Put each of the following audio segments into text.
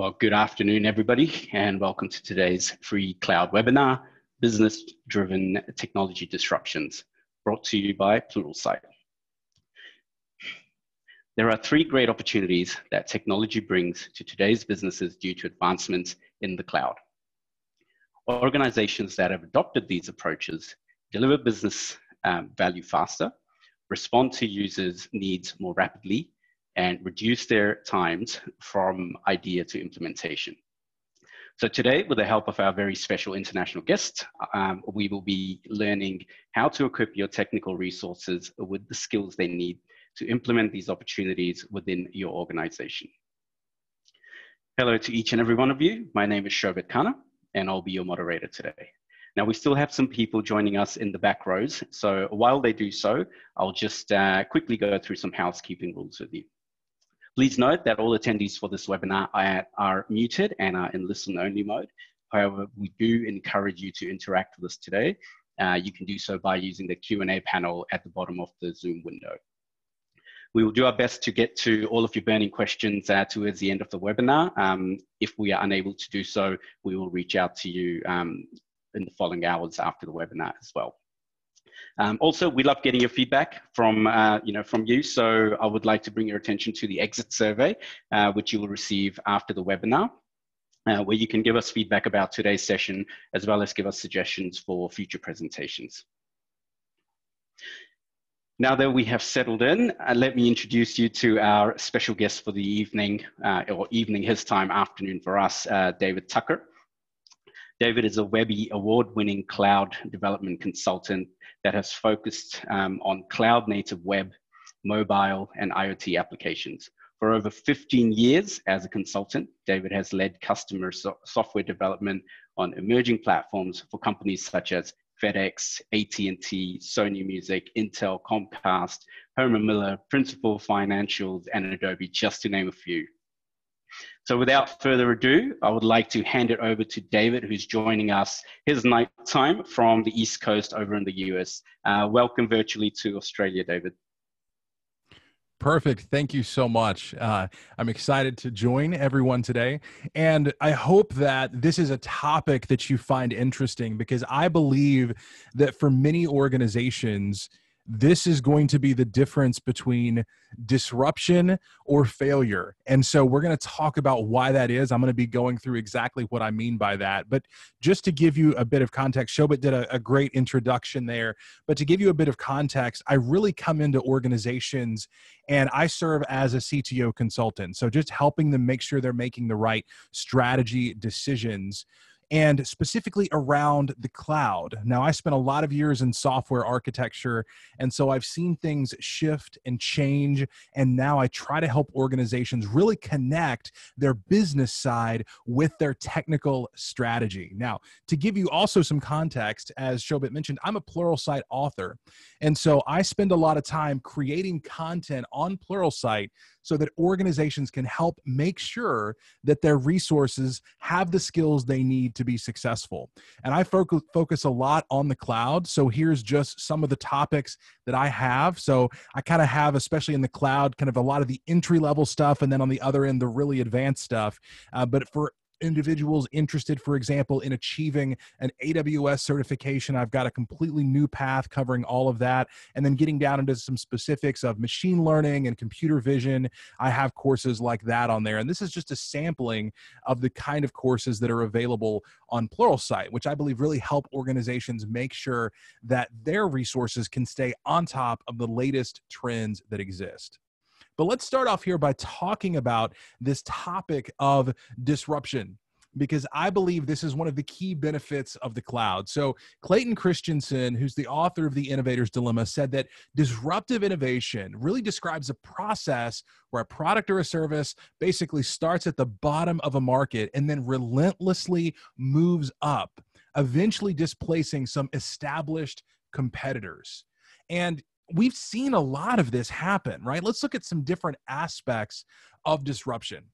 Well, good afternoon, everybody, and welcome to today's free cloud webinar, Business Driven Technology Disruptions, brought to you by Pluralsight. There are three great opportunities that technology brings to today's businesses due to advancements in the cloud. Organizations that have adopted these approaches deliver business um, value faster, respond to users' needs more rapidly, and reduce their times from idea to implementation. So today, with the help of our very special international guest, um, we will be learning how to equip your technical resources with the skills they need to implement these opportunities within your organization. Hello to each and every one of you. My name is Shobit Khanna, and I'll be your moderator today. Now, we still have some people joining us in the back rows. So while they do so, I'll just uh, quickly go through some housekeeping rules with you. Please note that all attendees for this webinar are, muted and are in listen-only mode. However, we do encourage you to interact with us today. Uh, you can do so by using the Q&A panel at the bottom of the Zoom window. We will do our best to get to all of your burning questions uh, towards the end of the webinar. Um, if we are unable to do so, we will reach out to you um, in the following hours after the webinar as well. Um, also, we love getting your feedback from, uh, you know, from you. So I would like to bring your attention to the exit survey, uh, which you will receive after the webinar. Uh, where you can give us feedback about today's session, as well as give us suggestions for future presentations. Now that we have settled in, uh, let me introduce you to our special guest for the evening, uh, or evening his time, afternoon for us, uh, David Tucker. David is a Webby award-winning cloud development consultant that has focused um, on cloud native web, mobile, and IoT applications. For over 15 years as a consultant, David has led customer so software development on emerging platforms for companies such as FedEx, AT&T, Sony Music, Intel, Comcast, Herman Miller, Principal Financials, and Adobe, just to name a few. So without further ado, I would like to hand it over to David, who's joining us his night time from the East Coast over in the US. Uh, welcome virtually to Australia, David. Perfect. Thank you so much. Uh, I'm excited to join everyone today. And I hope that this is a topic that you find interesting because I believe that for many organizations, this is going to be the difference between disruption or failure. And so we're going to talk about why that is. I'm going to be going through exactly what I mean by that. But just to give you a bit of context, Shobit did a, a great introduction there. But to give you a bit of context, I really come into organizations and I serve as a CTO consultant. So just helping them make sure they're making the right strategy decisions and specifically around the cloud. Now, I spent a lot of years in software architecture, and so I've seen things shift and change. And now I try to help organizations really connect their business side with their technical strategy. Now, to give you also some context, as Shobit mentioned, I'm a Pluralsight author. And so I spend a lot of time creating content on Pluralsight so that organizations can help make sure that their resources have the skills they need to be successful. And I focus, focus a lot on the cloud. So here's just some of the topics that I have. So I kind of have, especially in the cloud, kind of a lot of the entry level stuff. And then on the other end, the really advanced stuff. Uh, but for individuals interested, for example, in achieving an AWS certification. I've got a completely new path covering all of that. And then getting down into some specifics of machine learning and computer vision. I have courses like that on there. And this is just a sampling of the kind of courses that are available on Pluralsight, which I believe really help organizations make sure that their resources can stay on top of the latest trends that exist. But let's start off here by talking about this topic of disruption because I believe this is one of the key benefits of the cloud. So, Clayton Christensen, who's the author of The Innovator's Dilemma, said that disruptive innovation really describes a process where a product or a service basically starts at the bottom of a market and then relentlessly moves up, eventually displacing some established competitors. And we've seen a lot of this happen, right? Let's look at some different aspects of disruption.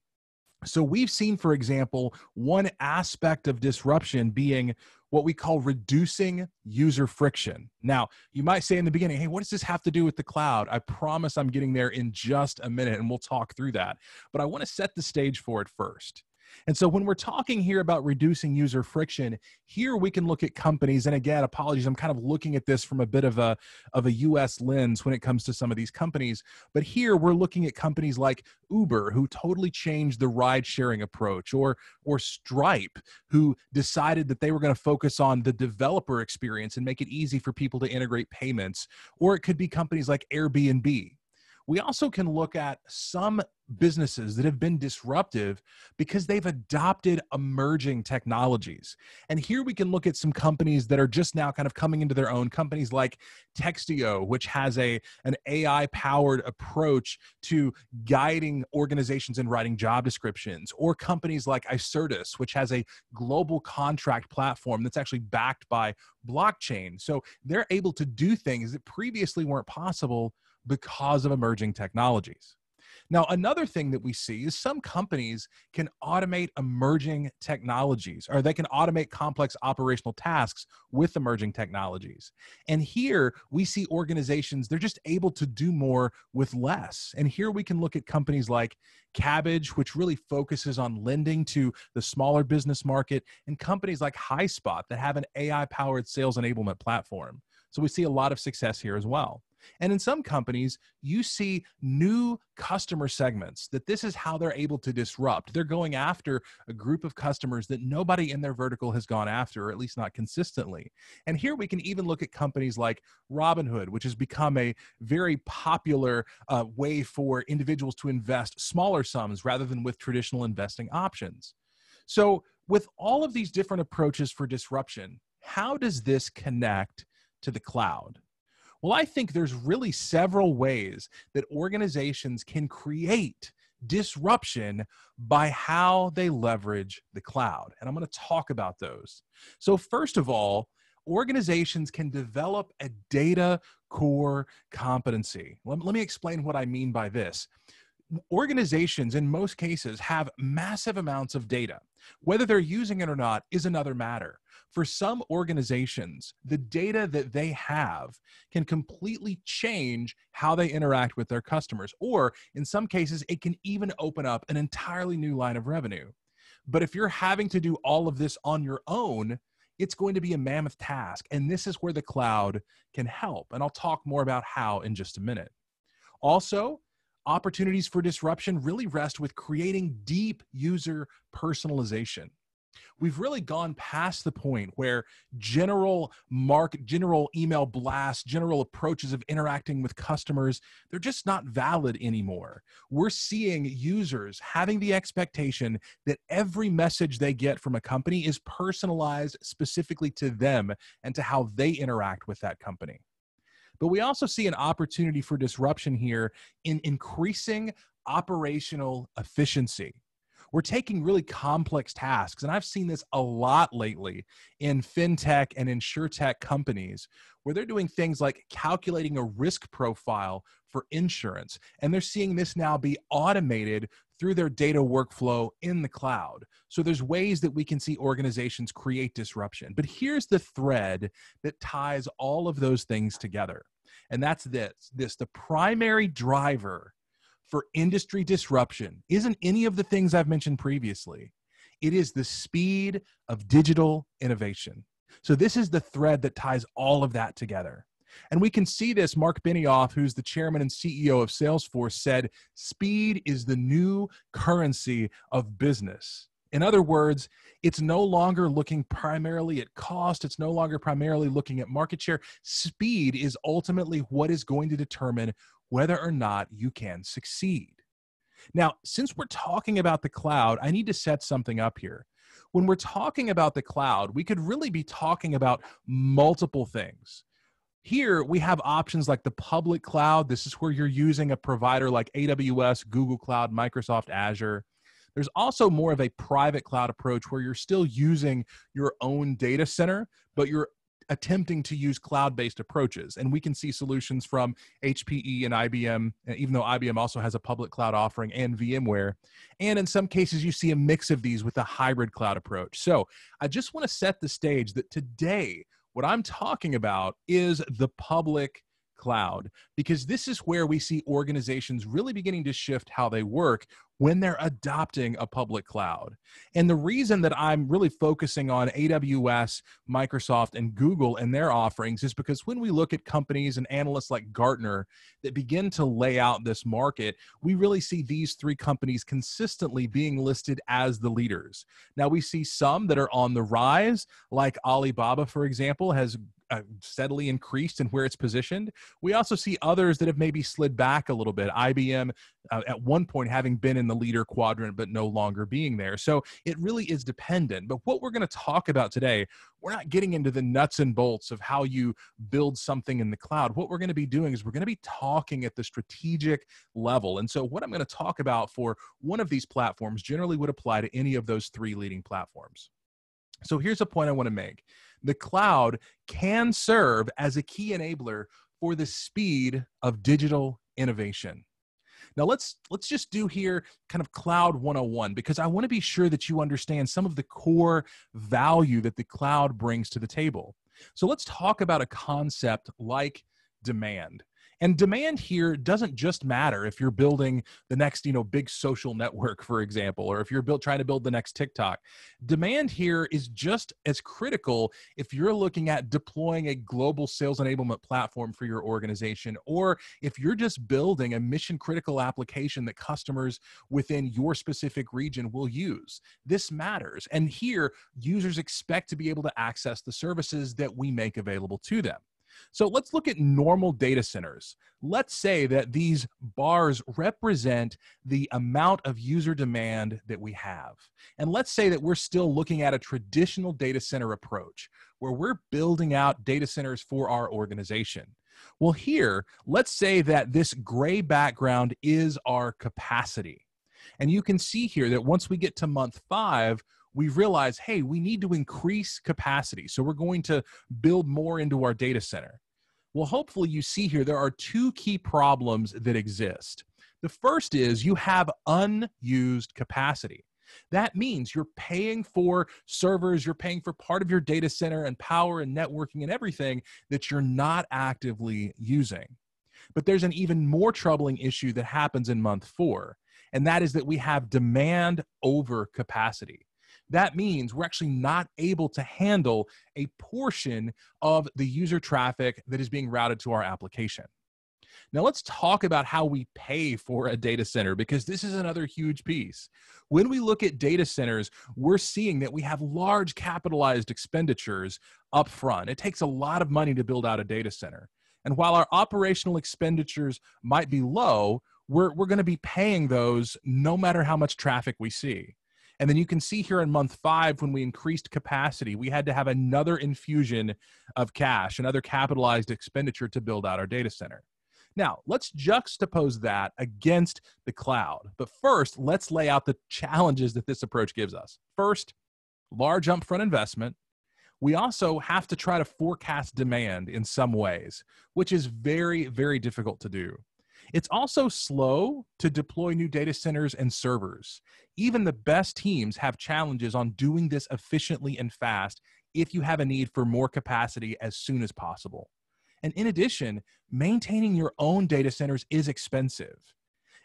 So, we've seen, for example, one aspect of disruption being what we call reducing user friction. Now, you might say in the beginning, hey, what does this have to do with the cloud? I promise I'm getting there in just a minute and we'll talk through that. But I want to set the stage for it first. And so when we're talking here about reducing user friction, here we can look at companies. And again, apologies, I'm kind of looking at this from a bit of a of a US lens when it comes to some of these companies. But here we're looking at companies like Uber, who totally changed the ride sharing approach, or or Stripe, who decided that they were going to focus on the developer experience and make it easy for people to integrate payments. Or it could be companies like Airbnb, we also can look at some businesses that have been disruptive because they've adopted emerging technologies. And here we can look at some companies that are just now kind of coming into their own, companies like Textio, which has a an AI powered approach to guiding organizations in writing job descriptions, or companies like Icertis, which has a global contract platform that's actually backed by blockchain. So they're able to do things that previously weren't possible because of emerging technologies. Now, another thing that we see is some companies can automate emerging technologies, or they can automate complex operational tasks with emerging technologies. And here we see organizations, they're just able to do more with less. And here we can look at companies like Cabbage, which really focuses on lending to the smaller business market, and companies like HighSpot that have an AI powered sales enablement platform. So we see a lot of success here as well. And in some companies, you see new customer segments that this is how they're able to disrupt. They're going after a group of customers that nobody in their vertical has gone after, or at least not consistently. And here we can even look at companies like Robinhood, which has become a very popular uh, way for individuals to invest smaller sums rather than with traditional investing options. So, with all of these different approaches for disruption, how does this connect to the cloud? Well, I think there's really several ways that organizations can create disruption by how they leverage the cloud. And I'm going to talk about those. So, first of all, organizations can develop a data core competency. Let, let me explain what I mean by this organizations in most cases have massive amounts of data. Whether they're using it or not is another matter for some organizations, the data that they have can completely change how they interact with their customers, or in some cases, it can even open up an entirely new line of revenue. But if you're having to do all of this on your own, it's going to be a mammoth task. And this is where the cloud can help. And I'll talk more about how in just a minute. Also, opportunities for disruption really rest with creating deep user personalization we've really gone past the point where general mark general email blasts general approaches of interacting with customers they're just not valid anymore we're seeing users having the expectation that every message they get from a company is personalized specifically to them and to how they interact with that company but we also see an opportunity for disruption here in increasing operational efficiency we're taking really complex tasks. And I've seen this a lot lately in fintech and insure tech companies where they're doing things like calculating a risk profile for insurance. And they're seeing this now be automated through their data workflow in the cloud. So there's ways that we can see organizations create disruption. But here's the thread that ties all of those things together. And that's this, this the primary driver for industry disruption isn't any of the things I've mentioned previously. It is the speed of digital innovation. So, this is the thread that ties all of that together. And we can see this. Mark Benioff, who's the chairman and CEO of Salesforce, said speed is the new currency of business. In other words, it's no longer looking primarily at cost, it's no longer primarily looking at market share. Speed is ultimately what is going to determine whether or not you can succeed. Now, since we're talking about the cloud, I need to set something up here. When we're talking about the cloud, we could really be talking about multiple things. Here, we have options like the public cloud. This is where you're using a provider like AWS, Google Cloud, Microsoft Azure. There's also more of a private cloud approach where you're still using your own data center, but you're attempting to use cloud-based approaches and we can see solutions from hpe and ibm uh, even though ibm also has a public cloud offering and vmware and in some cases you see a mix of these with a hybrid cloud approach so i just want to set the stage that today what i'm talking about is the public cloud because this is where we see organizations really beginning to shift how they work when they're adopting a public cloud. And the reason that I'm really focusing on AWS, Microsoft, and Google and their offerings is because when we look at companies and analysts like Gartner that begin to lay out this market, we really see these three companies consistently being listed as the leaders. Now, we see some that are on the rise, like Alibaba, for example, has uh, steadily increased in where it's positioned. We also see others that have maybe slid back a little bit. IBM uh, at one point having been in the leader quadrant, but no longer being there. So it really is dependent. But what we're going to talk about today, we're not getting into the nuts and bolts of how you build something in the cloud. What we're going to be doing is we're going to be talking at the strategic level. And so what I'm going to talk about for one of these platforms generally would apply to any of those three leading platforms. So here's a point I want to make the cloud can serve as a key enabler for the speed of digital innovation. Now let's let's just do here kind of cloud 101 because I want to be sure that you understand some of the core value that the cloud brings to the table. So let's talk about a concept like demand and demand here doesn't just matter if you're building the next you know big social network for example or if you're built trying to build the next tiktok demand here is just as critical if you're looking at deploying a global sales enablement platform for your organization or if you're just building a mission critical application that customers within your specific region will use this matters and here users expect to be able to access the services that we make available to them so let's look at normal data centers. Let's say that these bars represent the amount of user demand that we have. And let's say that we're still looking at a traditional data center approach where we're building out data centers for our organization. Well, here, let's say that this gray background is our capacity. And you can see here that once we get to month five, we realize, hey, we need to increase capacity. So we're going to build more into our data center. Well, hopefully, you see here there are two key problems that exist. The first is you have unused capacity. That means you're paying for servers, you're paying for part of your data center and power and networking and everything that you're not actively using. But there's an even more troubling issue that happens in month four, and that is that we have demand over capacity that means we're actually not able to handle a portion of the user traffic that is being routed to our application. Now, let's talk about how we pay for a data center because this is another huge piece. When we look at data centers, we're seeing that we have large capitalized expenditures up front. It takes a lot of money to build out a data center. And while our operational expenditures might be low, we're, we're going to be paying those no matter how much traffic we see. And then you can see here in month five, when we increased capacity, we had to have another infusion of cash, another capitalized expenditure to build out our data center. Now, let's juxtapose that against the cloud. But first, let's lay out the challenges that this approach gives us. First, large upfront investment. We also have to try to forecast demand in some ways, which is very, very difficult to do. It's also slow to deploy new data centers and servers. Even the best teams have challenges on doing this efficiently and fast if you have a need for more capacity as soon as possible. And in addition, maintaining your own data centers is expensive.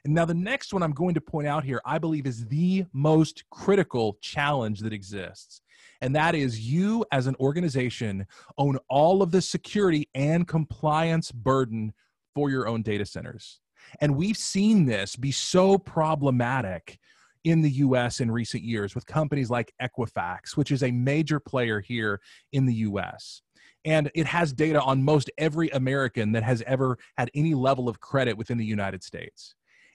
And now, the next one I'm going to point out here, I believe, is the most critical challenge that exists. And that is you as an organization own all of the security and compliance burden for your own data centers. And we've seen this be so problematic in the US in recent years with companies like Equifax, which is a major player here in the US. And it has data on most every American that has ever had any level of credit within the United States.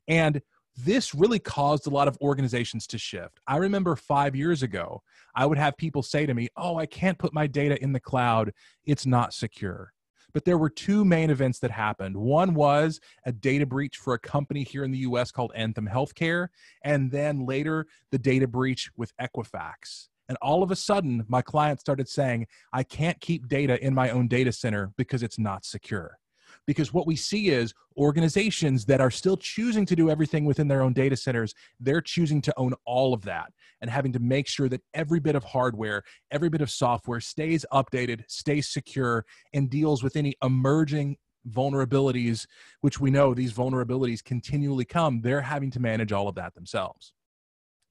And this really caused a lot of organizations to shift. I remember five years ago, I would have people say to me, Oh, I can't put my data in the cloud. It's not secure. But there were two main events that happened. One was a data breach for a company here in the US called Anthem Healthcare, and then later the data breach with Equifax. And all of a sudden, my client started saying, I can't keep data in my own data center because it's not secure because what we see is organizations that are still choosing to do everything within their own data centers they're choosing to own all of that and having to make sure that every bit of hardware every bit of software stays updated stays secure and deals with any emerging vulnerabilities which we know these vulnerabilities continually come they're having to manage all of that themselves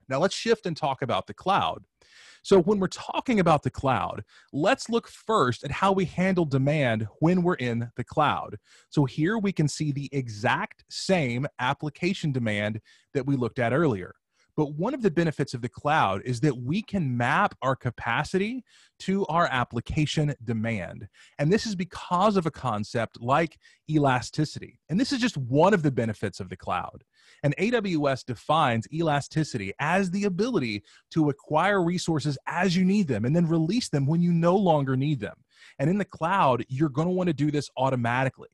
now let's shift and talk about the cloud so when we're talking about the cloud, let's look first at how we handle demand when we're in the cloud. So here we can see the exact same application demand that we looked at earlier. But one of the benefits of the cloud is that we can map our capacity to our application demand. And this is because of a concept like elasticity. And this is just one of the benefits of the cloud. And AWS defines elasticity as the ability to acquire resources as you need them and then release them when you no longer need them. And in the cloud, you're going to want to do this automatically.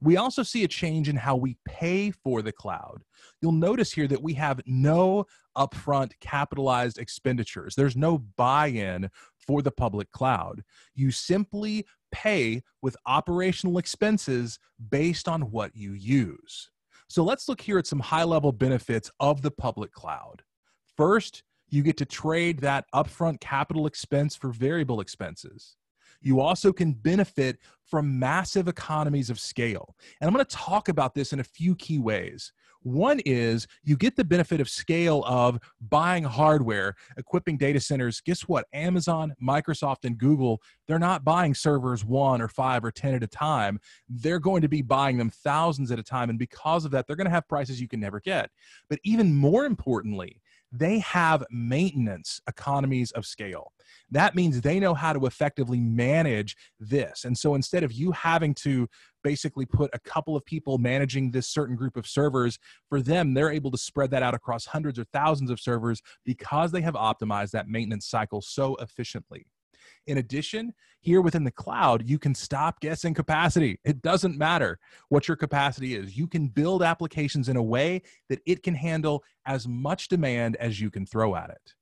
We also see a change in how we pay for the cloud. You'll notice here that we have no upfront capitalized expenditures, there's no buy in for the public cloud. You simply pay with operational expenses based on what you use. So let's look here at some high level benefits of the public cloud. First, you get to trade that upfront capital expense for variable expenses. You also can benefit from massive economies of scale. And I'm going to talk about this in a few key ways. One is you get the benefit of scale of buying hardware, equipping data centers. Guess what? Amazon, Microsoft, and Google, they're not buying servers one or five or 10 at a time. They're going to be buying them thousands at a time. And because of that, they're going to have prices you can never get. But even more importantly, they have maintenance economies of scale. That means they know how to effectively manage this. And so instead of you having to basically put a couple of people managing this certain group of servers, for them, they're able to spread that out across hundreds or thousands of servers because they have optimized that maintenance cycle so efficiently. In addition, here within the cloud, you can stop guessing capacity. It doesn't matter what your capacity is. You can build applications in a way that it can handle as much demand as you can throw at it.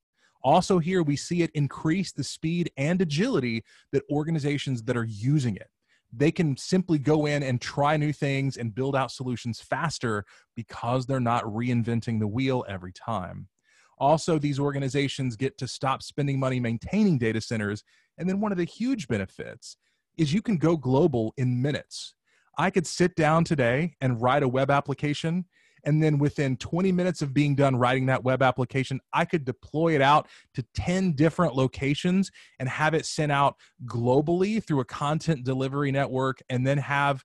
Also, here we see it increase the speed and agility that organizations that are using it they can simply go in and try new things and build out solutions faster because they're not reinventing the wheel every time. Also, these organizations get to stop spending money maintaining data centers. And then one of the huge benefits is you can go global in minutes. I could sit down today and write a web application. And then within 20 minutes of being done writing that web application, I could deploy it out to 10 different locations and have it sent out globally through a content delivery network and then have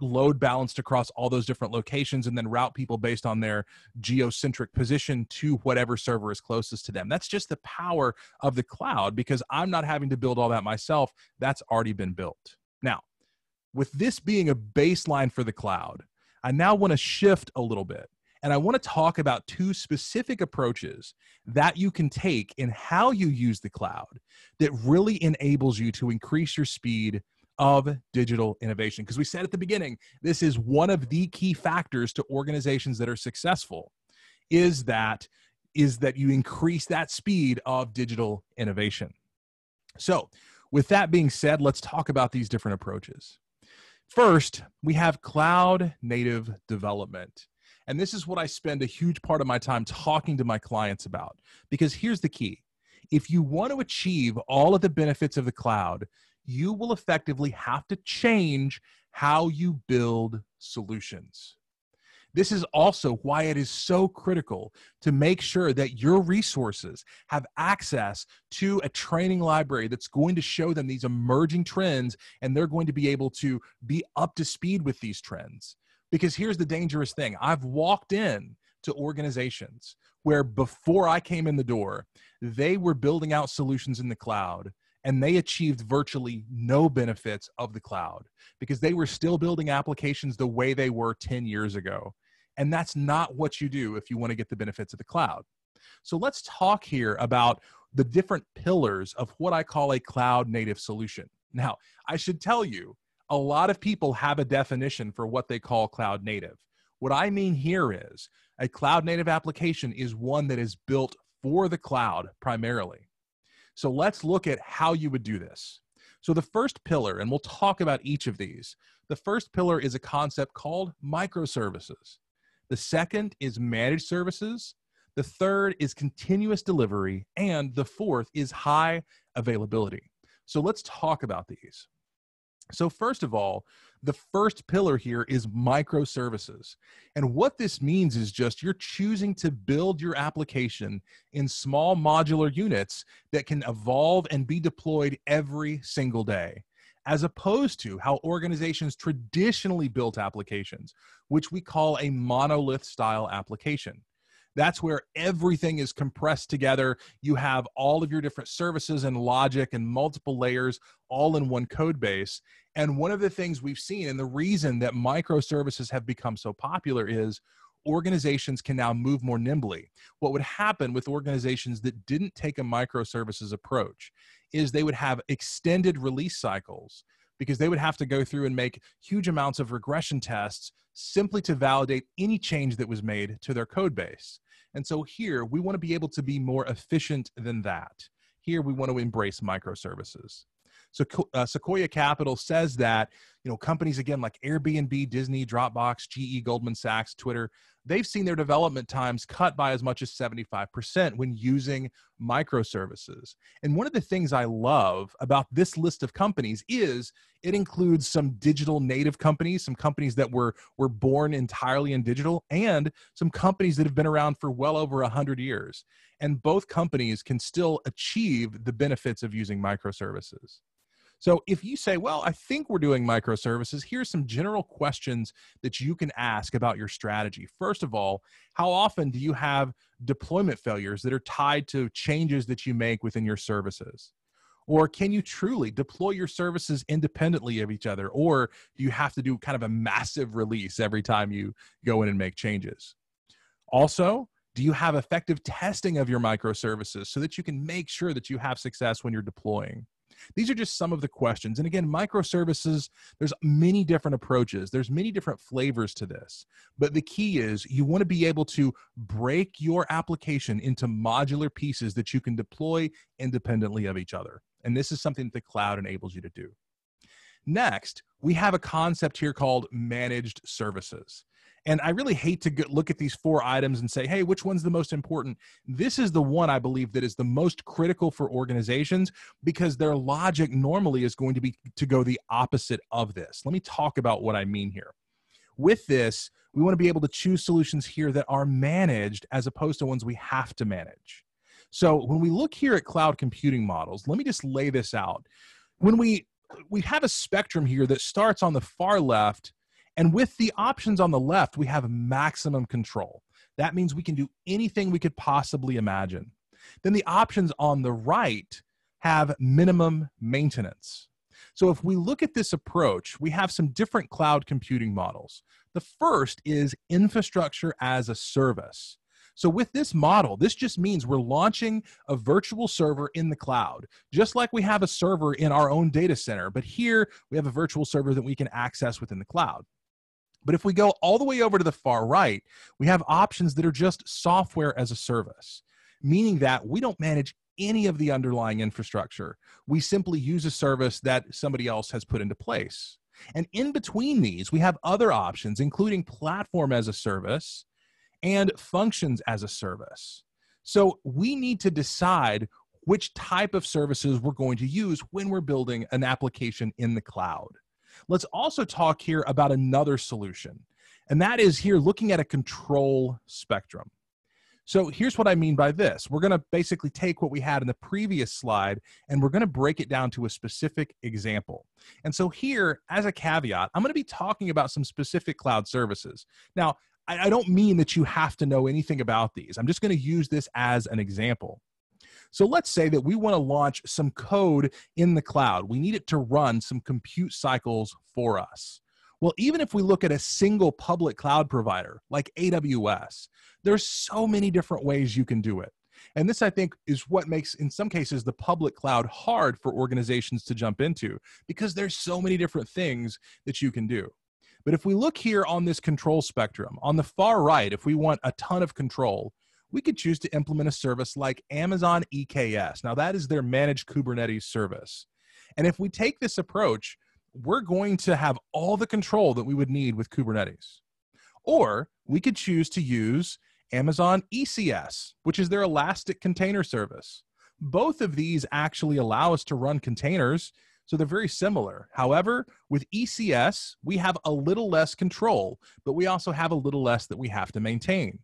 load balanced across all those different locations and then route people based on their geocentric position to whatever server is closest to them. That's just the power of the cloud because I'm not having to build all that myself. That's already been built. Now, with this being a baseline for the cloud, I now want to shift a little bit. And I want to talk about two specific approaches that you can take in how you use the cloud that really enables you to increase your speed of digital innovation. Because we said at the beginning, this is one of the key factors to organizations that are successful is that is that you increase that speed of digital innovation. So, with that being said, let's talk about these different approaches. First, we have cloud native development. And this is what I spend a huge part of my time talking to my clients about because here's the key. If you want to achieve all of the benefits of the cloud, you will effectively have to change how you build solutions. This is also why it is so critical to make sure that your resources have access to a training library that's going to show them these emerging trends and they're going to be able to be up to speed with these trends. Because here's the dangerous thing I've walked in to organizations where before I came in the door, they were building out solutions in the cloud and they achieved virtually no benefits of the cloud because they were still building applications the way they were 10 years ago. And that's not what you do if you want to get the benefits of the cloud. So let's talk here about the different pillars of what I call a cloud native solution. Now, I should tell you, a lot of people have a definition for what they call cloud native. What I mean here is a cloud native application is one that is built for the cloud primarily. So let's look at how you would do this. So the first pillar, and we'll talk about each of these, the first pillar is a concept called microservices. The second is managed services. The third is continuous delivery. And the fourth is high availability. So let's talk about these. So, first of all, the first pillar here is microservices. And what this means is just you're choosing to build your application in small modular units that can evolve and be deployed every single day, as opposed to how organizations traditionally built applications, which we call a monolith style application. That's where everything is compressed together. You have all of your different services and logic and multiple layers all in one code base. And one of the things we've seen, and the reason that microservices have become so popular is organizations can now move more nimbly. What would happen with organizations that didn't take a microservices approach is they would have extended release cycles because they would have to go through and make huge amounts of regression tests simply to validate any change that was made to their code base. And so here we want to be able to be more efficient than that. Here we want to embrace microservices. So uh, Sequoia Capital says that you know companies again like Airbnb, Disney, Dropbox, GE, Goldman Sachs, Twitter, they've seen their development times cut by as much as 75% when using microservices. And one of the things I love about this list of companies is it includes some digital native companies, some companies that were were born entirely in digital and some companies that have been around for well over 100 years. And both companies can still achieve the benefits of using microservices. So if you say, well, I think we're doing microservices, here's some general questions that you can ask about your strategy. First of all, how often do you have deployment failures that are tied to changes that you make within your services? Or can you truly deploy your services independently of each other? Or do you have to do kind of a massive release every time you go in and make changes? Also, do you have effective testing of your microservices so that you can make sure that you have success when you're deploying? These are just some of the questions. And again, microservices, there's many different approaches, there's many different flavors to this. But the key is you want to be able to break your application into modular pieces that you can deploy independently of each other. And this is something that the cloud enables you to do. Next, we have a concept here called managed services. And I really hate to look at these four items and say, hey, which one's the most important? This is the one I believe that is the most critical for organizations because their logic normally is going to be to go the opposite of this. Let me talk about what I mean here. With this, we want to be able to choose solutions here that are managed as opposed to ones we have to manage. So when we look here at cloud computing models, let me just lay this out. When we we have a spectrum here that starts on the far left and with the options on the left, we have maximum control. That means we can do anything we could possibly imagine. Then the options on the right have minimum maintenance. So if we look at this approach, we have some different cloud computing models. The first is infrastructure as a service. So with this model, this just means we're launching a virtual server in the cloud, just like we have a server in our own data center, but here we have a virtual server that we can access within the cloud. But if we go all the way over to the far right, we have options that are just software as a service, meaning that we don't manage any of the underlying infrastructure. We simply use a service that somebody else has put into place. And in between these, we have other options, including platform as a service and functions as a service. So we need to decide which type of services we're going to use when we're building an application in the cloud. Let's also talk here about another solution, and that is here looking at a control spectrum. So here's what I mean by this. We're going to basically take what we had in the previous slide and we're going to break it down to a specific example. And so here, as a caveat, I'm going to be talking about some specific cloud services. Now, I, don't mean that you have to know anything about these. I'm just going to use this as an example. So let's say that we want to launch some code in the cloud. We need it to run some compute cycles for us. Well, even if we look at a single public cloud provider like AWS, there's so many different ways you can do it. And this, I think, is what makes, in some cases, the public cloud hard for organizations to jump into because there's so many different things that you can do. But if we look here on this control spectrum, on the far right, if we want a ton of control, we could choose to implement a service like Amazon EKS. Now, that is their managed Kubernetes service. And if we take this approach, we're going to have all the control that we would need with Kubernetes. Or we could choose to use Amazon ECS, which is their Elastic Container Service. Both of these actually allow us to run containers, so they're very similar. However, with ECS, we have a little less control, but we also have a little less that we have to maintain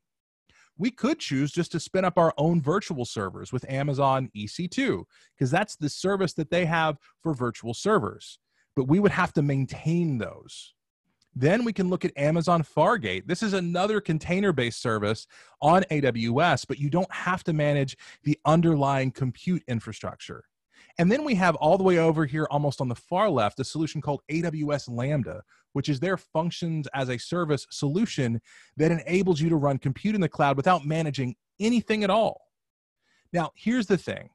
we could choose just to spin up our own virtual servers with Amazon EC2, because that's the service that they have for virtual servers. But we would have to maintain those. Then we can look at Amazon Fargate. This is another container based service on AWS, but you don't have to manage the underlying compute infrastructure. And then we have all the way over here, almost on the far left, a solution called AWS Lambda, which is their functions as a service solution that enables you to run compute in the cloud without managing anything at all. Now, here's the thing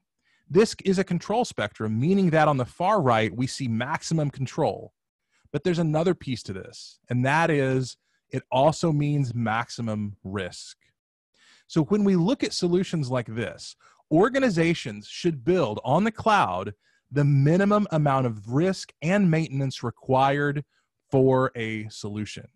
this is a control spectrum, meaning that on the far right, we see maximum control. But there's another piece to this, and that is it also means maximum risk. So when we look at solutions like this, organizations should build on the cloud the minimum amount of risk and maintenance required for a solution.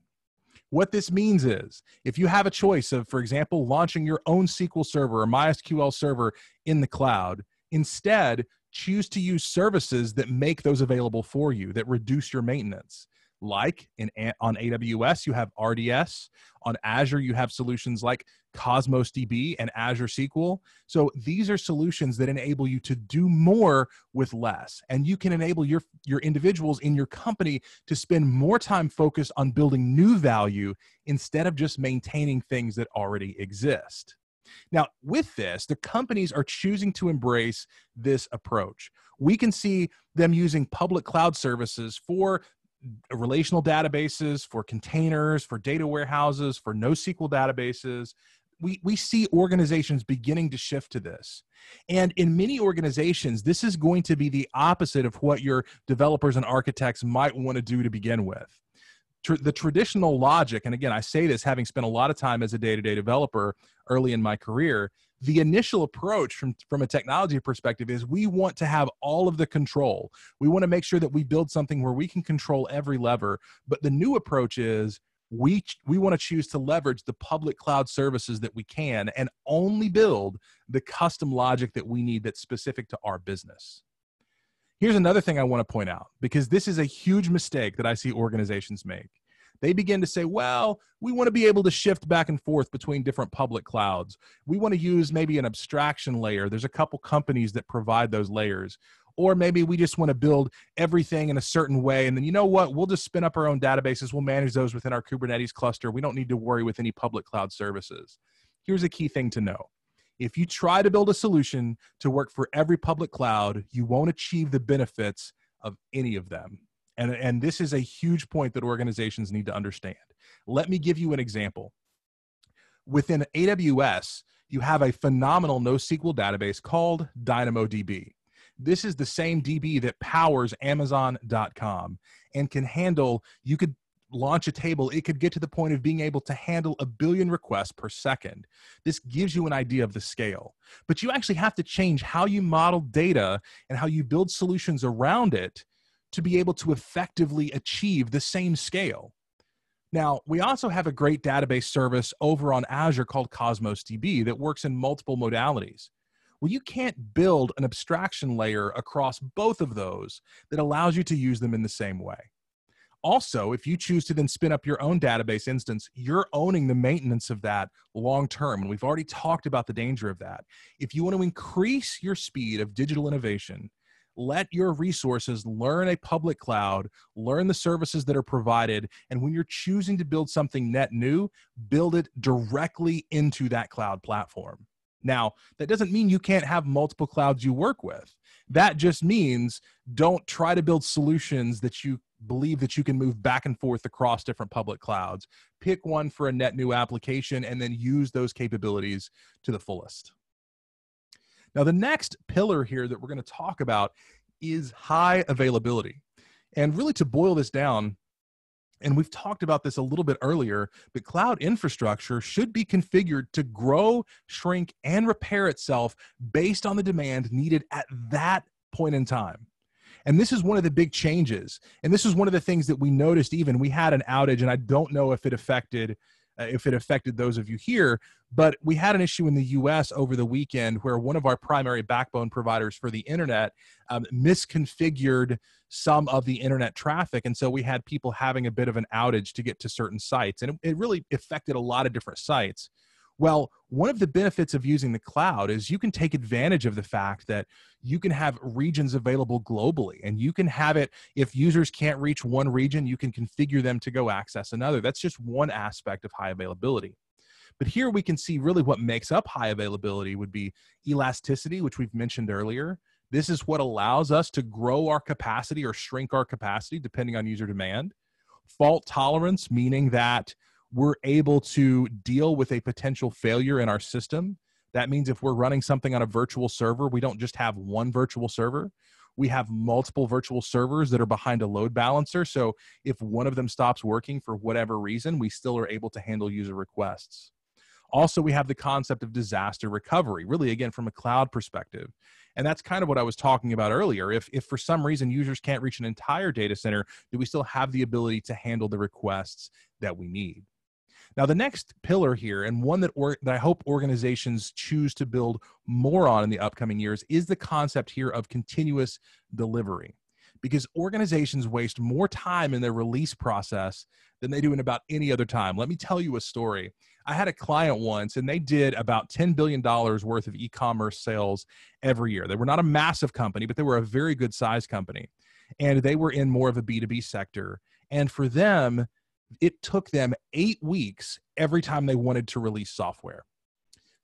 What this means is if you have a choice of, for example, launching your own SQL server or MySQL server in the cloud, instead choose to use services that make those available for you, that reduce your maintenance like in, on AWS, you have RDS. On Azure, you have solutions like Cosmos DB and Azure SQL. So these are solutions that enable you to do more with less. And you can enable your, your individuals in your company to spend more time focused on building new value instead of just maintaining things that already exist. Now, with this, the companies are choosing to embrace this approach. We can see them using public cloud services for relational databases, for containers, for data warehouses, for NoSQL databases. We, we see organizations beginning to shift to this. And in many organizations, this is going to be the opposite of what your developers and architects might want to do to begin with. Tr- the traditional logic, and again, I say this having spent a lot of time as a day to day developer early in my career, the initial approach from, from a technology perspective is we want to have all of the control. We want to make sure that we build something where we can control every lever. But the new approach is we we want to choose to leverage the public cloud services that we can and only build the custom logic that we need that's specific to our business here's another thing i want to point out because this is a huge mistake that i see organizations make they begin to say, well, we want to be able to shift back and forth between different public clouds. We want to use maybe an abstraction layer. There's a couple companies that provide those layers. Or maybe we just want to build everything in a certain way. And then, you know what? We'll just spin up our own databases. We'll manage those within our Kubernetes cluster. We don't need to worry with any public cloud services. Here's a key thing to know if you try to build a solution to work for every public cloud, you won't achieve the benefits of any of them. And, and this is a huge point that organizations need to understand. Let me give you an example. Within AWS, you have a phenomenal NoSQL database called DynamoDB. This is the same DB that powers Amazon.com and can handle, you could launch a table, it could get to the point of being able to handle a billion requests per second. This gives you an idea of the scale. But you actually have to change how you model data and how you build solutions around it to be able to effectively achieve the same scale. Now, we also have a great database service over on Azure called Cosmos DB that works in multiple modalities. Well, you can't build an abstraction layer across both of those that allows you to use them in the same way. Also, if you choose to then spin up your own database instance, you're owning the maintenance of that long term. And we've already talked about the danger of that. If you want to increase your speed of digital innovation, let your resources learn a public cloud, learn the services that are provided. And when you're choosing to build something net new, build it directly into that cloud platform. Now, that doesn't mean you can't have multiple clouds you work with. That just means don't try to build solutions that you believe that you can move back and forth across different public clouds. Pick one for a net new application and then use those capabilities to the fullest. Now, the next pillar here that we're going to talk about is high availability. And really, to boil this down, and we've talked about this a little bit earlier, but cloud infrastructure should be configured to grow, shrink, and repair itself based on the demand needed at that point in time. And this is one of the big changes. And this is one of the things that we noticed even. We had an outage, and I don't know if it affected uh, if it affected those of you here. But we had an issue in the US over the weekend where one of our primary backbone providers for the internet um, misconfigured some of the internet traffic. And so we had people having a bit of an outage to get to certain sites. And it, it really affected a lot of different sites. Well, one of the benefits of using the cloud is you can take advantage of the fact that you can have regions available globally and you can have it if users can't reach one region, you can configure them to go access another. That's just one aspect of high availability. But here we can see really what makes up high availability would be elasticity, which we've mentioned earlier. This is what allows us to grow our capacity or shrink our capacity depending on user demand. Fault tolerance, meaning that we're able to deal with a potential failure in our system. That means if we're running something on a virtual server, we don't just have one virtual server. We have multiple virtual servers that are behind a load balancer. So if one of them stops working for whatever reason, we still are able to handle user requests. Also, we have the concept of disaster recovery, really, again, from a cloud perspective. And that's kind of what I was talking about earlier. If, if for some reason users can't reach an entire data center, do we still have the ability to handle the requests that we need? Now, the next pillar here, and one that, or, that I hope organizations choose to build more on in the upcoming years, is the concept here of continuous delivery. Because organizations waste more time in their release process than they do in about any other time. Let me tell you a story. I had a client once, and they did about $10 billion worth of e commerce sales every year. They were not a massive company, but they were a very good size company. And they were in more of a B2B sector. And for them, it took them eight weeks every time they wanted to release software.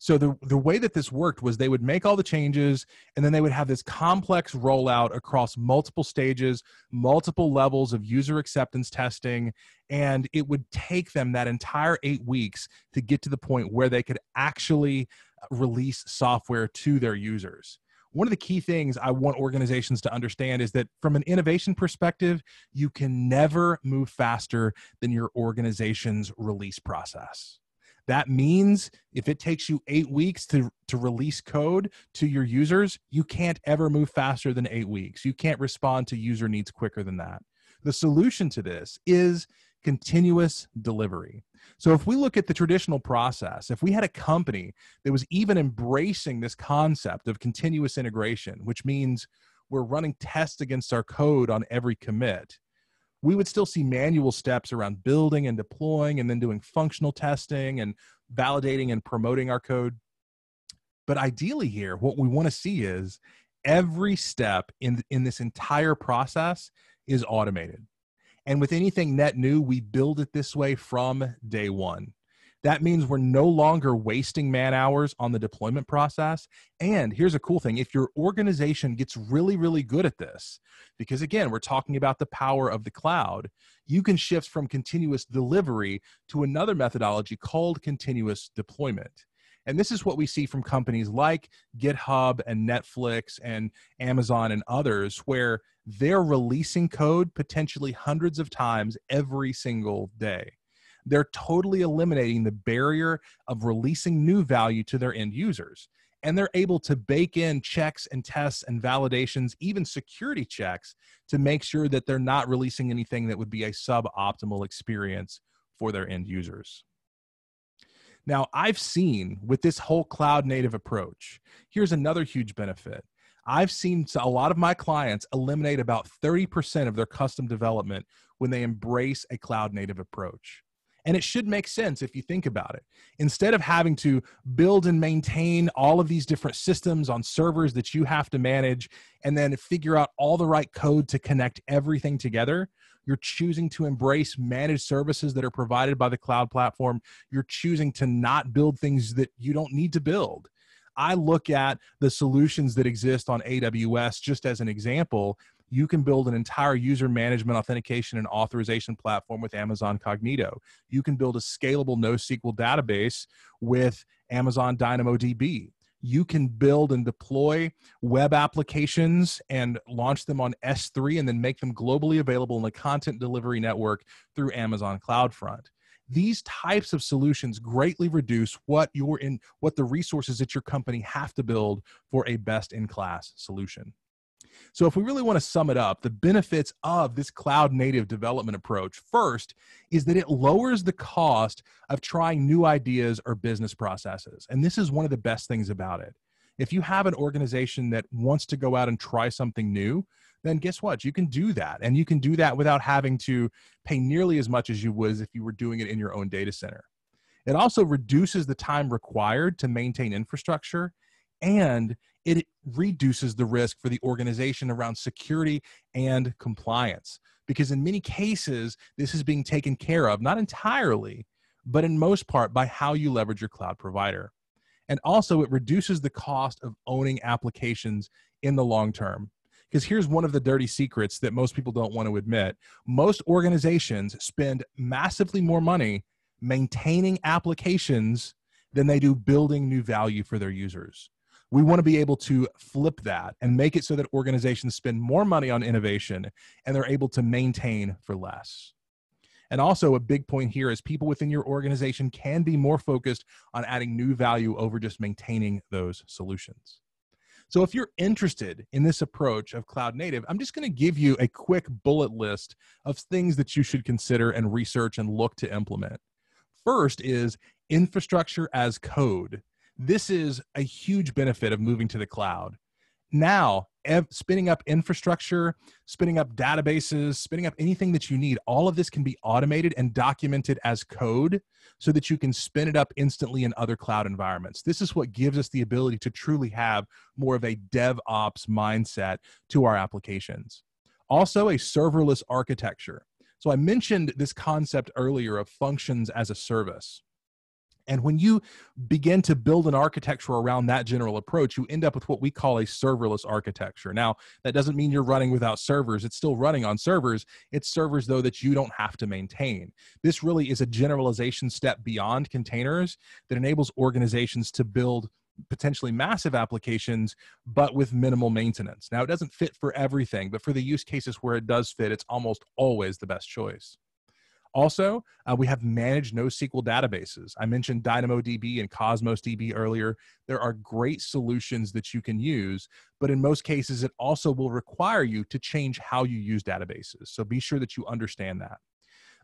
So the, the way that this worked was they would make all the changes and then they would have this complex rollout across multiple stages, multiple levels of user acceptance testing, and it would take them that entire eight weeks to get to the point where they could actually release software to their users one of the key things I want organizations to understand is that from an innovation perspective, you can never move faster than your organization's release process. That means if it takes you eight weeks to, to release code to your users, you can't ever move faster than eight weeks. You can't respond to user needs quicker than that. The solution to this is continuous delivery. So, if we look at the traditional process, if we had a company that was even embracing this concept of continuous integration, which means we're running tests against our code on every commit, we would still see manual steps around building and deploying and then doing functional testing and validating and promoting our code. But ideally, here, what we want to see is every step in, in this entire process is automated. And with anything net new, we build it this way from day one. That means we're no longer wasting man hours on the deployment process. And here's a cool thing if your organization gets really, really good at this, because again, we're talking about the power of the cloud, you can shift from continuous delivery to another methodology called continuous deployment. And this is what we see from companies like GitHub and Netflix and Amazon and others, where they're releasing code potentially hundreds of times every single day. They're totally eliminating the barrier of releasing new value to their end users. And they're able to bake in checks and tests and validations, even security checks, to make sure that they're not releasing anything that would be a suboptimal experience for their end users. Now, I've seen with this whole cloud native approach, here's another huge benefit. I've seen a lot of my clients eliminate about 30% of their custom development when they embrace a cloud native approach. And it should make sense if you think about it. Instead of having to build and maintain all of these different systems on servers that you have to manage and then figure out all the right code to connect everything together, you're choosing to embrace managed services that are provided by the cloud platform. You're choosing to not build things that you don't need to build. I look at the solutions that exist on AWS just as an example you can build an entire user management authentication and authorization platform with Amazon Cognito. You can build a scalable NoSQL database with Amazon DynamoDB. You can build and deploy web applications and launch them on S3 and then make them globally available in the content delivery network through Amazon CloudFront these types of solutions greatly reduce what you're in what the resources that your company have to build for a best in class solution so, if we really want to sum it up, the benefits of this cloud native development approach first is that it lowers the cost of trying new ideas or business processes. And this is one of the best things about it. If you have an organization that wants to go out and try something new, then guess what? You can do that. And you can do that without having to pay nearly as much as you would if you were doing it in your own data center. It also reduces the time required to maintain infrastructure and it reduces the risk for the organization around security and compliance. Because in many cases, this is being taken care of, not entirely, but in most part by how you leverage your cloud provider. And also, it reduces the cost of owning applications in the long term. Because here's one of the dirty secrets that most people don't want to admit most organizations spend massively more money maintaining applications than they do building new value for their users we want to be able to flip that and make it so that organizations spend more money on innovation and they're able to maintain for less. And also, a big point here is people within your organization can be more focused on adding new value over just maintaining those solutions. So, if you're interested in this approach of cloud native, I'm just going to give you a quick bullet list of things that you should consider and research and look to implement. First is infrastructure as code. This is a huge benefit of moving to the cloud. Now, ev- spinning up infrastructure, spinning up databases, spinning up anything that you need, all of this can be automated and documented as code so that you can spin it up instantly in other cloud environments. This is what gives us the ability to truly have more of a DevOps mindset to our applications. Also, a serverless architecture. So I mentioned this concept earlier of functions as a service. And when you begin to build an architecture around that general approach, you end up with what we call a serverless architecture. Now, that doesn't mean you're running without servers, it's still running on servers. It's servers, though, that you don't have to maintain. This really is a generalization step beyond containers that enables organizations to build potentially massive applications, but with minimal maintenance. Now, it doesn't fit for everything, but for the use cases where it does fit, it's almost always the best choice. Also, uh, we have managed NoSQL databases. I mentioned DynamoDB and Cosmos DB earlier. There are great solutions that you can use, but in most cases, it also will require you to change how you use databases. So be sure that you understand that.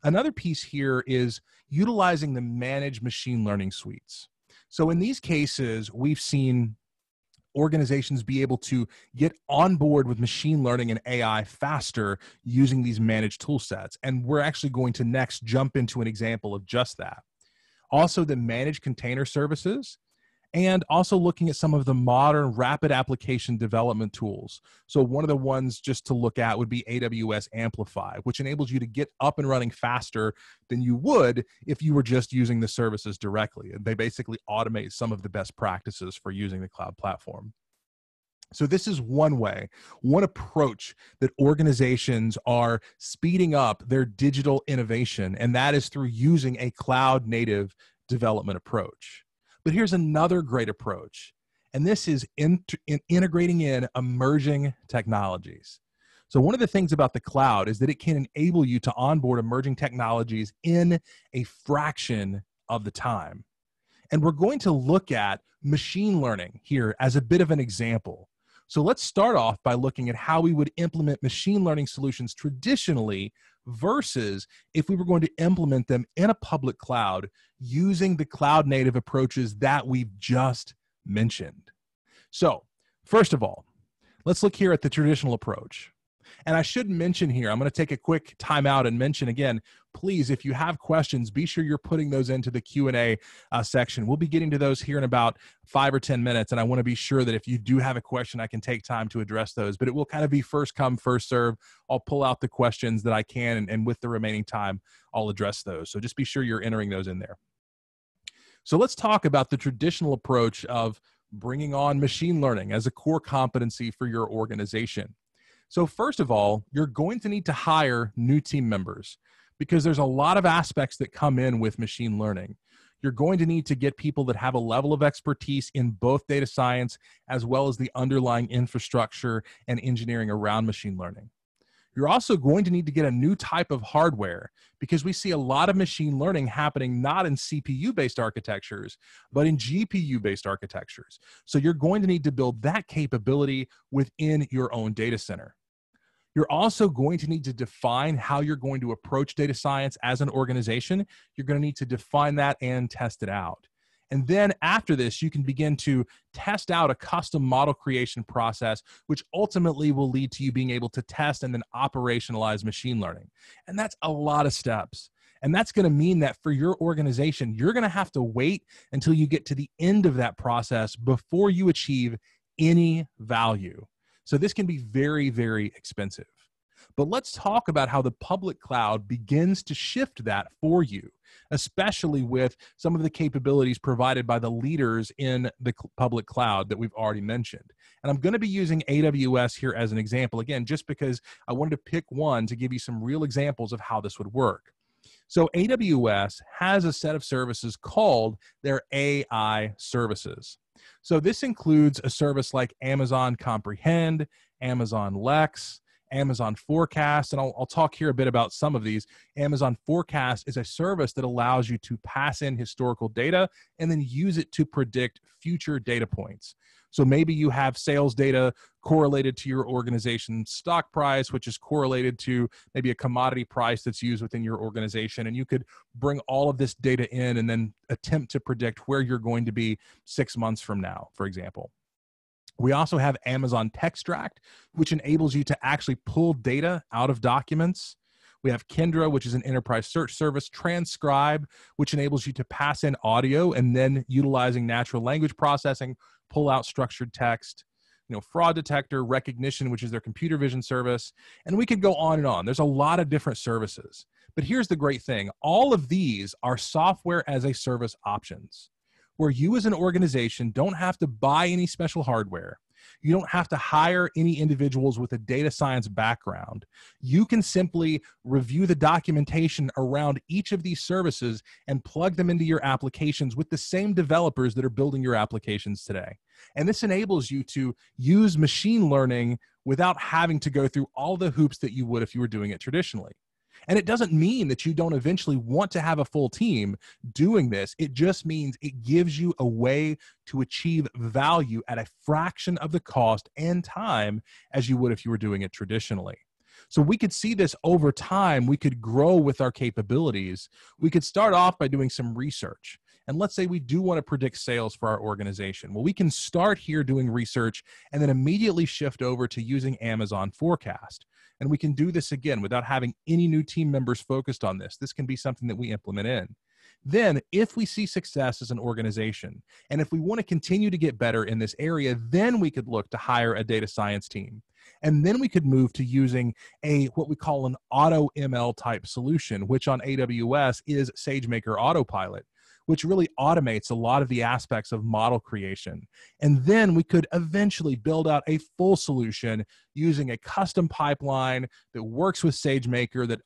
Another piece here is utilizing the managed machine learning suites. So in these cases, we've seen organizations be able to get on board with machine learning and AI faster using these managed tool sets. And we're actually going to next jump into an example of just that. Also, the managed container services and also looking at some of the modern rapid application development tools. So, one of the ones just to look at would be AWS Amplify, which enables you to get up and running faster than you would if you were just using the services directly. And they basically automate some of the best practices for using the cloud platform. So, this is one way, one approach that organizations are speeding up their digital innovation, and that is through using a cloud native development approach. But here's another great approach, and this is in, in integrating in emerging technologies. So, one of the things about the cloud is that it can enable you to onboard emerging technologies in a fraction of the time. And we're going to look at machine learning here as a bit of an example. So, let's start off by looking at how we would implement machine learning solutions traditionally versus if we were going to implement them in a public cloud using the cloud native approaches that we've just mentioned. So, first of all, let's look here at the traditional approach. And I should mention here, I'm going to take a quick timeout and mention again, please, if you have questions, be sure you're putting those into the Q&A uh, section. We'll be getting to those here in about five or 10 minutes. And I want to be sure that if you do have a question, I can take time to address those, but it will kind of be first come, first serve. I'll pull out the questions that I can. and, and with the remaining time, I'll address those. So just be sure you're entering those in there. So let's talk about the traditional approach of bringing on machine learning as a core competency for your organization. So, first of all, you're going to need to hire new team members because there's a lot of aspects that come in with machine learning. You're going to need to get people that have a level of expertise in both data science as well as the underlying infrastructure and engineering around machine learning. You're also going to need to get a new type of hardware because we see a lot of machine learning happening not in CPU based architectures, but in GPU based architectures. So you're going to need to build that capability within your own data center. You're also going to need to define how you're going to approach data science as an organization. You're going to need to define that and test it out. And then after this, you can begin to test out a custom model creation process, which ultimately will lead to you being able to test and then operationalize machine learning. And that's a lot of steps. And that's going to mean that for your organization, you're going to have to wait until you get to the end of that process before you achieve any value. So this can be very, very expensive. But let's talk about how the public cloud begins to shift that for you, especially with some of the capabilities provided by the leaders in the public cloud that we've already mentioned. And I'm going to be using AWS here as an example, again, just because I wanted to pick one to give you some real examples of how this would work. So, AWS has a set of services called their AI services. So this includes a service like Amazon Comprehend, Amazon Lex, Amazon Forecast. And I'll, I'll, talk here a bit about some of these. Amazon Forecast is a service that allows you to pass in historical data and then use it to predict future data points. So maybe you have sales data correlated to your organization's stock price, which is correlated to maybe a commodity price that's used within your organization. And you could bring all of this data in and then attempt to predict where you're going to be six months from now, for example. We also have Amazon Textract, which enables you to actually pull data out of documents. We have Kendra, which is an enterprise search service, Transcribe, which enables you to pass in audio and then utilizing natural language processing, pull out structured text, you know, Fraud Detector, Recognition, which is their computer vision service, and we could go on and on. There's a lot of different services. But here's the great thing all of these are software as a service options where you as an organization don't have to buy any special hardware. You don't have to hire any individuals with a data science background. You can simply review the documentation around each of these services and plug them into your applications with the same developers that are building your applications today. And this enables you to use machine learning without having to go through all the hoops that you would if you were doing it traditionally. And it doesn't mean that you don't eventually want to have a full team doing this. It just means it gives you a way to achieve value at a fraction of the cost and time as you would if you were doing it traditionally. So we could see this over time. We could grow with our capabilities. We could start off by doing some research. And let's say we do want to predict sales for our organization. Well, we can start here doing research and then immediately shift over to using Amazon Forecast. And we can do this again without having any new team members focused on this. This can be something that we implement in. Then, if we see success as an organization, and if we want to continue to get better in this area, then we could look to hire a data science team. And then we could move to using a what we call an auto ML type solution, which on AWS is SageMaker Autopilot which really automates a lot of the aspects of model creation. And then we could eventually build out a full solution using a custom pipeline that works with SageMaker that,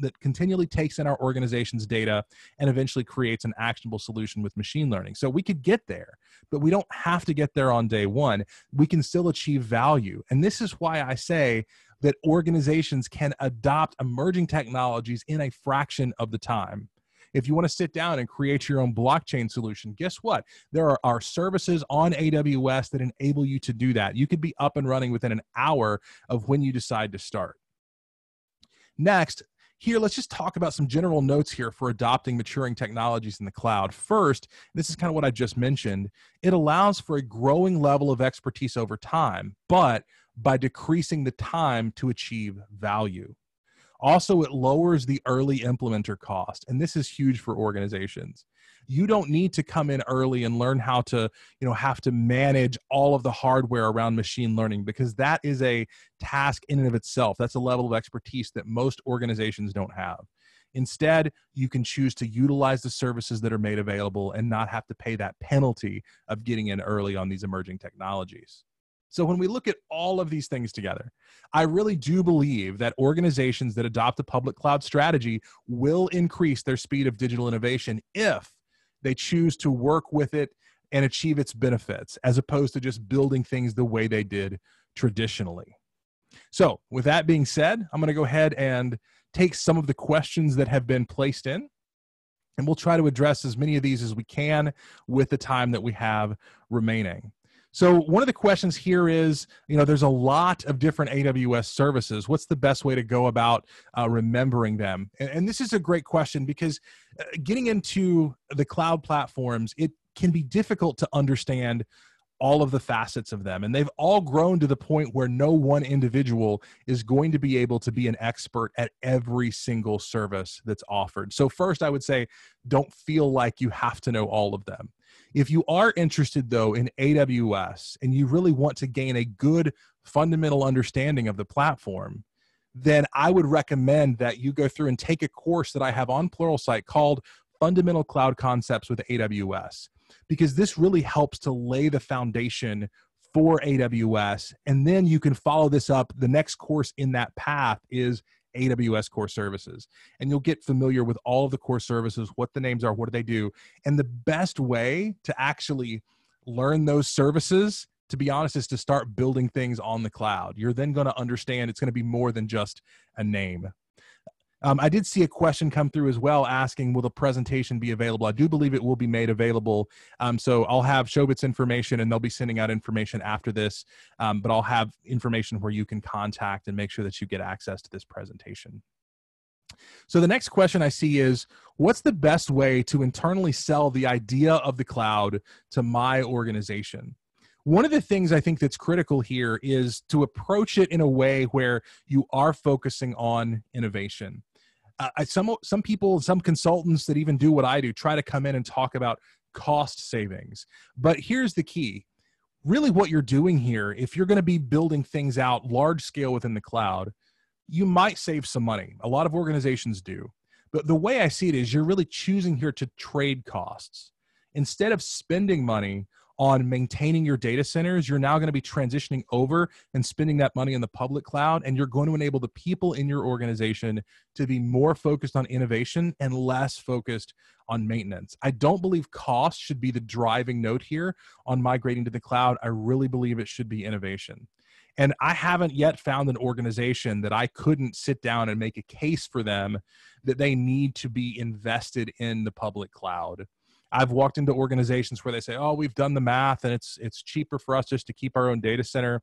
that continually takes in our organization's data and eventually creates an actionable solution with machine learning. So we could get there, but we don't have to get there on day one. We can still achieve value. And this is why I say, that organizations can adopt emerging technologies in a fraction of the time. If you want to sit down and create your own blockchain solution, guess what? There are, are services on AWS that enable you to do that. You could be up and running within an hour of when you decide to start. Next, here, let's just talk about some general notes here for adopting maturing technologies in the cloud. First, this is kind of what I just mentioned, it allows for a growing level of expertise over time, but by decreasing the time to achieve value. Also, it lowers the early implementer cost, and this is huge for organizations. You don't need to come in early and learn how to, you know, have to manage all of the hardware around machine learning because that is a task in and of itself. That's a level of expertise that most organizations don't have. Instead, you can choose to utilize the services that are made available and not have to pay that penalty of getting in early on these emerging technologies. So when we look at all of these things together, I really do believe that organizations that adopt a public cloud strategy will increase their speed of digital innovation if they choose to work with it and achieve its benefits as opposed to just building things the way they did traditionally. So, with that being said, I'm going to go ahead and take some of the questions that have been placed in and we'll try to address as many of these as we can with the time that we have remaining. So one of the questions here is, you know, there's a lot of different AWS services. What's the best way to go about uh, remembering them? And, and, this is a great question because uh, getting into the cloud platforms, it can be difficult to understand all of the facets of them. And they've all grown to the point where no one individual is going to be able to be an expert at every single service that's offered. So, first, I would say don't feel like you have to know all of them. If you are interested, though, in AWS and you really want to gain a good fundamental understanding of the platform, then I would recommend that you go through and take a course that I have on Pluralsight called Fundamental Cloud Concepts with AWS, because this really helps to lay the foundation for AWS. And then you can follow this up. The next course in that path is AWS core services. And you'll get familiar with all of the core services, what the names are, what do they do. And the best way to actually learn those services, to be honest, is to start building things on the cloud. You're then going to understand it's going to be more than just a name. Um, I did see a question come through as well asking, will the presentation be available? I do believe it will be made available. Um, so I'll have Showbit's information and they'll be sending out information after this, um, but I'll have information where you can contact and make sure that you get access to this presentation. So the next question I see is what's the best way to internally sell the idea of the cloud to my organization? One of the things I think that's critical here is to approach it in a way where you are focusing on innovation uh, some some people, some consultants that even do what I do, try to come in and talk about cost savings. But here's the key: really, what you're doing here, if you're going to be building things out large scale within the cloud, you might save some money. A lot of organizations do. But the way I see it is, you're really choosing here to trade costs instead of spending money on maintaining your data centers, you're now going to be transitioning over and spending that money in the public cloud. And you're going to enable the people in your organization to be more focused on innovation and less focused on maintenance. I don't believe cost should be the driving note here on migrating to the cloud. I really believe it should be innovation. And I haven't yet found an organization that I couldn't sit down and make a case for them that they need to be invested in the public cloud I've walked into organizations where they say, "Oh, we've done the math, and it's it's cheaper for us just to keep our own data center."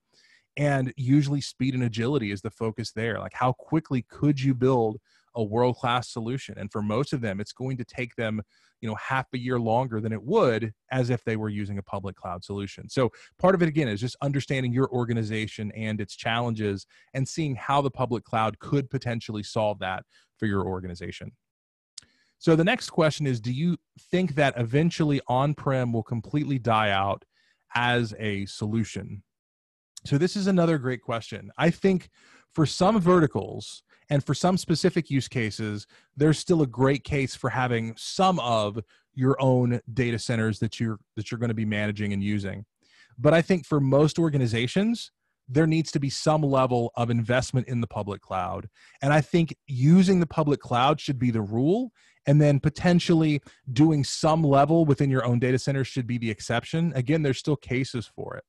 And usually, speed and agility is the focus there. Like, how quickly could you build a world class solution? And for most of them, it's going to take them, you know, half a year longer than it would as if they were using a public cloud solution. So, part of it again is just understanding your organization and its challenges and seeing how the public cloud could potentially solve that for your organization. So the next question is Do you think that eventually on prem will completely die out as a solution? So this is another great question. I think for some verticals, and for some specific use cases, there's still a great case for having some of your own data centers that you're that you're going to be managing and using. But I think for most organizations, there needs to be some level of investment in the public cloud. And I think using the public cloud should be the rule. And then potentially doing some level within your own data center should be the exception. Again, there's still cases for it.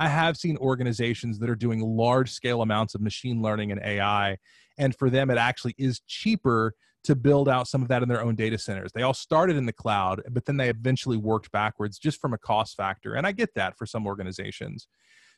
I have seen organizations that are doing large scale amounts of machine learning and AI. And for them, it actually is cheaper to build out some of that in their own data centers. They all started in the cloud, but then they eventually worked backwards just from a cost factor. And I get that for some organizations.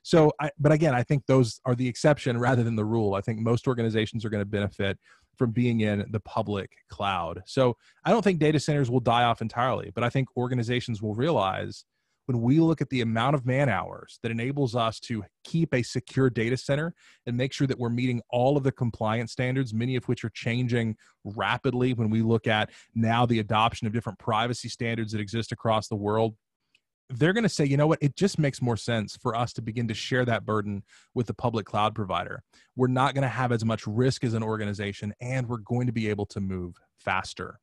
So, I, but again, I think those are the exception rather than the rule. I think most organizations are going to benefit from being in the public cloud. So, I don't think data centers will die off entirely, but I think organizations will realize when we look at the amount of man hours that enables us to keep a secure data center and make sure that we're meeting all of the compliance standards, many of which are changing rapidly when we look at now the adoption of different privacy standards that exist across the world they're going to say, you know what, it just makes more sense for us to begin to share that burden with the public cloud provider. We're not going to have as much risk as an organization, and we're going to be able to move faster.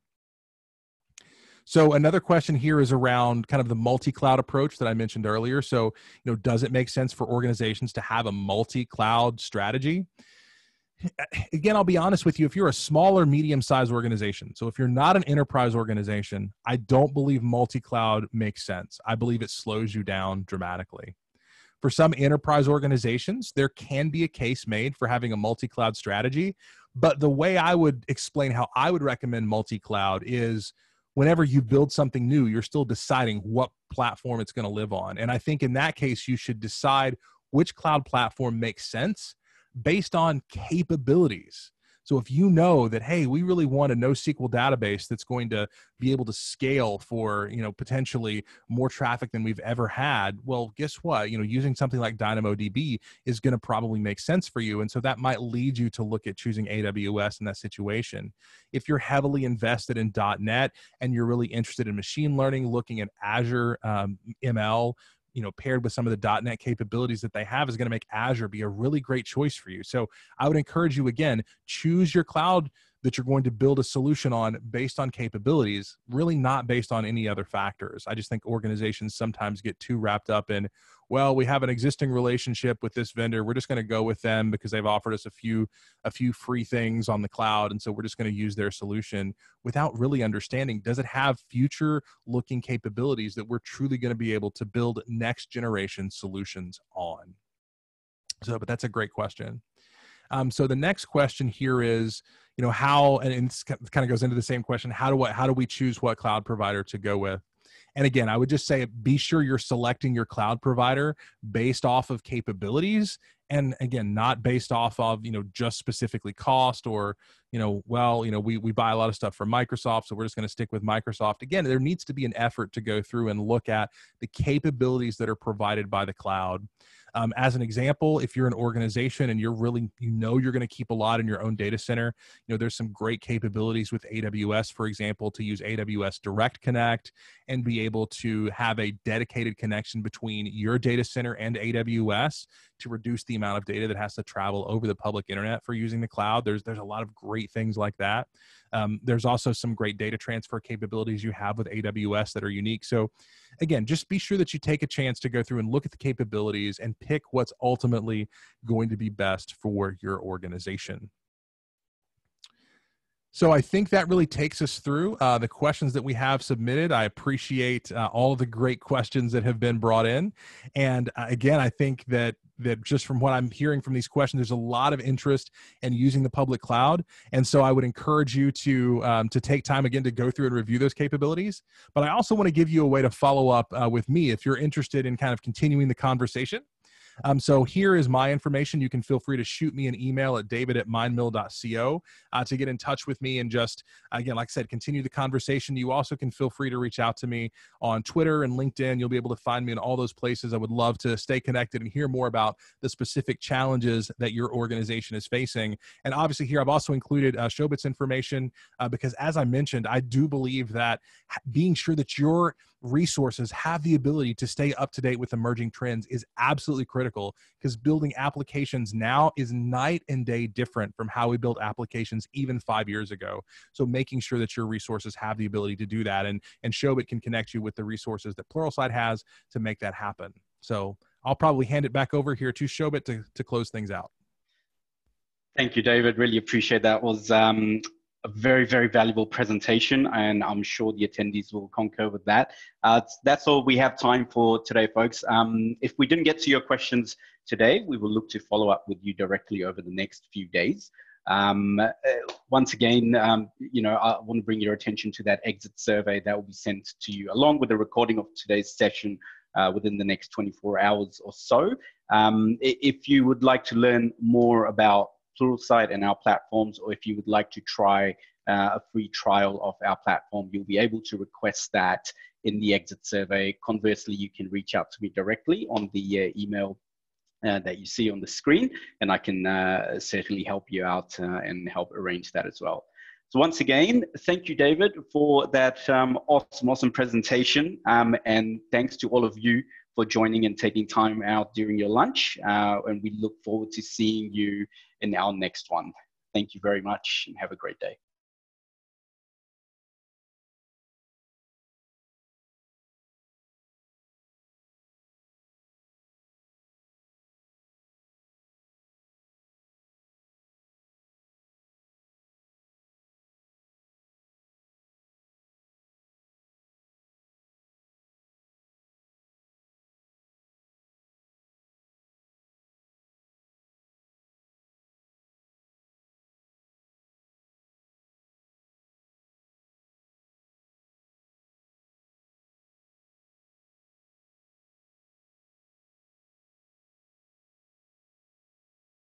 So another question here is around kind of the multi-cloud approach that I mentioned earlier. So, you know, does it make sense for organizations to have a multi-cloud strategy? again, I'll be honest with you. If you're a smaller, medium sized organization, so if you're not an enterprise organization, I don't believe multi cloud makes sense. I believe it slows you down dramatically. For some enterprise organizations, there can be a case made for having a multi cloud strategy. But the way I would explain how I would recommend multi cloud is whenever you build something new, you're still deciding what platform it's going to live on. And I think in that case, you should decide which cloud platform makes sense based on capabilities. So if you know that, hey, we really want a NoSQL database that's going to be able to scale for, you know, potentially more traffic than we've ever had, well, guess what? You know, using something like DynamoDB is going to probably make sense for you. And so that might lead you to look at choosing AWS in that situation. If you're heavily invested in .NET and you're really interested in machine learning, looking at Azure um, ML you know paired with some of the net capabilities that they have is going to make azure be a really great choice for you so i would encourage you again choose your cloud that you're going to build a solution on based on capabilities, really not based on any other factors. I just think organizations sometimes get too wrapped up in, well, we have an existing relationship with this vendor. We're just going to go with them because they've offered us a few a few free things on the cloud, and so we're just going to use their solution without really understanding does it have future looking capabilities that we're truly going to be able to build next generation solutions on. So, but that's a great question. Um, so the next question here is, you know, how and this kind of goes into the same question. How do what how do we choose what cloud provider to go with? And again, I would just say be sure you're selecting your cloud provider based off of capabilities and again not based off of you know just specifically cost or you know well you know we, we buy a lot of stuff from microsoft so we're just going to stick with microsoft again there needs to be an effort to go through and look at the capabilities that are provided by the cloud um, as an example, if you're an organization and you're really, you know, you're going to keep a lot in your own data center, you know, there's some great capabilities with AWS, for example, to use AWS Direct Connect and be able to have a dedicated connection between your data center and AWS to reduce the amount of data that has to travel over the public internet for using the cloud. There's there's a lot of great things like that. Um, there's also some great data transfer capabilities you have with AWS that are unique. So again, just be sure that you take a chance to go through and look at the capabilities and pick what's ultimately going to be best for your organization. So I think that really takes us through uh, the questions that we have submitted. I appreciate uh, all the great questions that have been brought in, and uh, again, I think that that just from what I'm hearing from these questions, there's a lot of interest in using the public cloud. And so I would encourage you to um, to take time again to go through and review those capabilities. But I also want to give you a way to follow up uh, with me if you're interested in kind of continuing the conversation. Um, so here is my information. You can feel free to shoot me an email at david at mindmill.co uh, to get in touch with me and just, again, like I said, continue the conversation. You also can feel free to reach out to me on Twitter and LinkedIn. You'll be able to find me in all those places. I would love to stay connected and hear more about the specific challenges that your organization is facing. And obviously, here I've also included uh, Showbit's information uh, because, as I mentioned, I do believe that being sure that you're resources have the ability to stay up to date with emerging trends is absolutely critical because building applications now is night and day different from how we built applications even five years ago. So making sure that your resources have the ability to do that and, and Showbit can connect you with the resources that Pluralsight has to make that happen. So I'll probably hand it back over here to Showbit to, to close things out. Thank you, David. Really appreciate that. Was um, a very, very valuable presentation, and I'm sure the attendees will concur with that. Uh, that's all we have time for today, folks. Um, if we didn't get to your questions today, we will look to follow up with you directly over the next few days. Um, uh, once again, um, you know, I want to bring your attention to that exit survey that will be sent to you along with a recording of today's session uh, within the next 24 hours or so. Um, if you would like to learn more about Pluralsight and our platforms, or if you would like to try uh, a free trial of our platform, you'll be able to request that in the exit survey. Conversely, you can reach out to me directly on the uh, email uh, that you see on the screen, and I can uh, certainly help you out uh, and help arrange that as well. So once again, thank you, David, for that um, awesome, awesome presentation. Um, and thanks to all of you for joining and taking time out during your lunch. Uh, and we look forward to seeing you in our next one. Thank you very much and have a great day.